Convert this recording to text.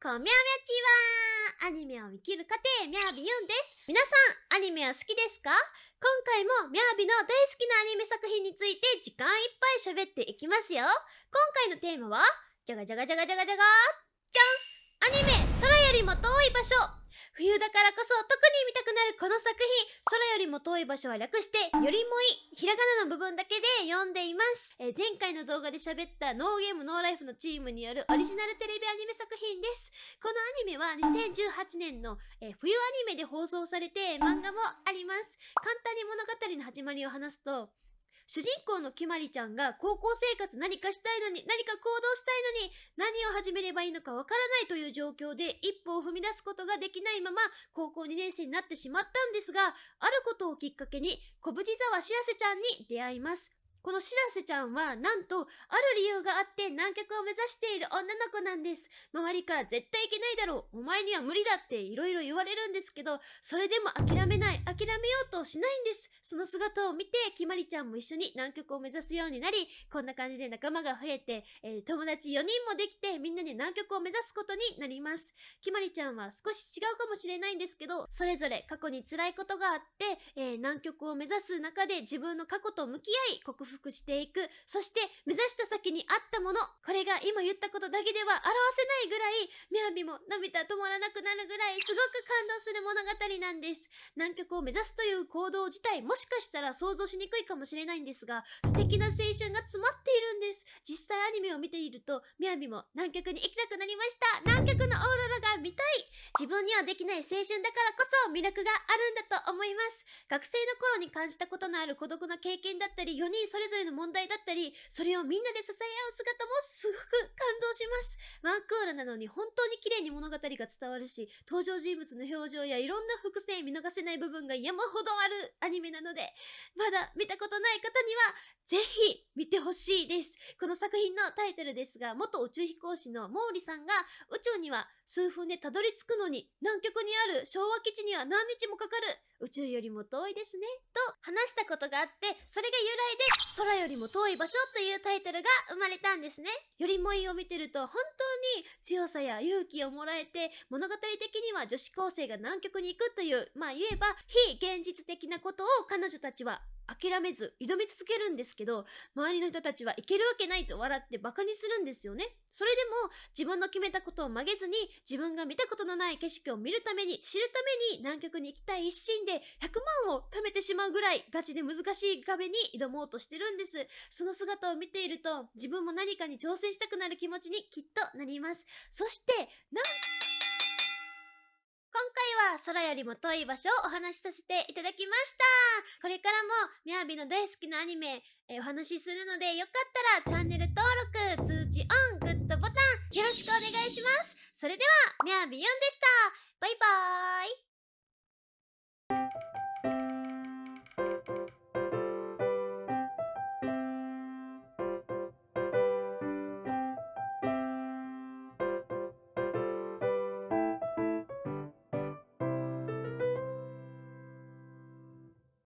こみゃみゃちはアニメを見切る過程、みゃびゆんです。皆さん、アニメは好きですか今回もみゃびの大好きなアニメ作品について時間いっぱい喋っていきますよ。今回のテーマは、じゃがじゃがじゃがじゃがじゃがじゃんアニメ、空よりも遠い場所冬だからこそ特に見たくなるこの作品、りも遠い場所は略して、よりもい、ひらがなの部分だけで読んでいます。えー、前回の動画で喋ったノーゲームノーライフのチームによるオリジナルテレビアニメ作品です。このアニメは2018年の、えー、冬アニメで放送されて漫画もあります。簡単に物語の始まりを話すと、主人公のきまりちゃんが高校生活何かしたいのに、何か行動したいのに、何を始めればいいのかわからないという状況で一歩を踏み出すことができないまま高校2年生になってしまったんですが、あることをきっかけに、小淵沢しらせちゃんに出会います。このしらせちゃんは、なんと、ある理由があって南極を目指している女の子なんです。周りから絶対いけないだろう。お前には無理だっていろいろ言われるんですけど、それでも諦めない、諦めようとしないんです。その姿を見て、きまりちゃんも一緒に南極を目指すようになり、こんな感じで仲間が増えて、えー、友達4人もできて、みんなで南極を目指すことになります。きまりちゃんは少し違うかもしれないんですけど、それぞれ過去に辛いことがあって、えー、南極を目指す中で自分の過去と向き合い、克服復していく、そして目指した先にあったもの、これが今言ったことだけでは表せないぐらい、みやびも涙止まらなくなるぐらい、すごく感動する物語なんです。南極を目指すという行動自体、もしかしたら想像しにくいかもしれないんですが、素敵な青春が詰まっているんです。実際アニメを見ていると、みやびも南極に行きたくなりました。南極のオーロラが見たい自分にはできない青春だからこそ魅力があるんだと思います。学生の頃に感じたことのある孤独な経験だったり、4人それれぞれの問題だったり、それをみんなで支え合う姿もすごく感動します。ワンクールなのに本当に綺麗に物語が伝わるし、登場人物の表情やいろんな伏線見逃せない部分が山ほどあるアニメなので、まだ見たことない方には、ぜひ見てほしいです。この作品のタイトルですが、元宇宙飛行士の毛利さんが宇宙には数分でたどり着くのに南極にある昭和基地には何日もかかる宇宙よりも遠いですねと話したことがあって、それが由来で空よりも遠い場所というタイトルが生まれたんですね。よりもいを見てると本当に強さや勇気をもらえて物語的には女子高生が南極に行くという、まあ言えば非現実的なことを彼女たちは諦めず、挑み続けるんですけど、周りの人たちはいけるわけないと笑ってバカにするんですよね。それでも、自分の決めたことを曲げずに、自分が見たことのない景色を見るために、知るために南極に行きたい一心で、100万を貯めてしまうぐらい、ガチで難しい壁に挑もうとしてるんです。その姿を見ていると、自分も何かに挑戦したくなる気持ちにきっとなります。そして、今回は空よりも遠い場所をお話しさせていただきました。これからもみやびの大好きなアニメ、えお話しするのでよかったらチャンネル登録、通知オン、グッドボタンよろしくお願いします。それではみやびゆんでした。バイバーイ。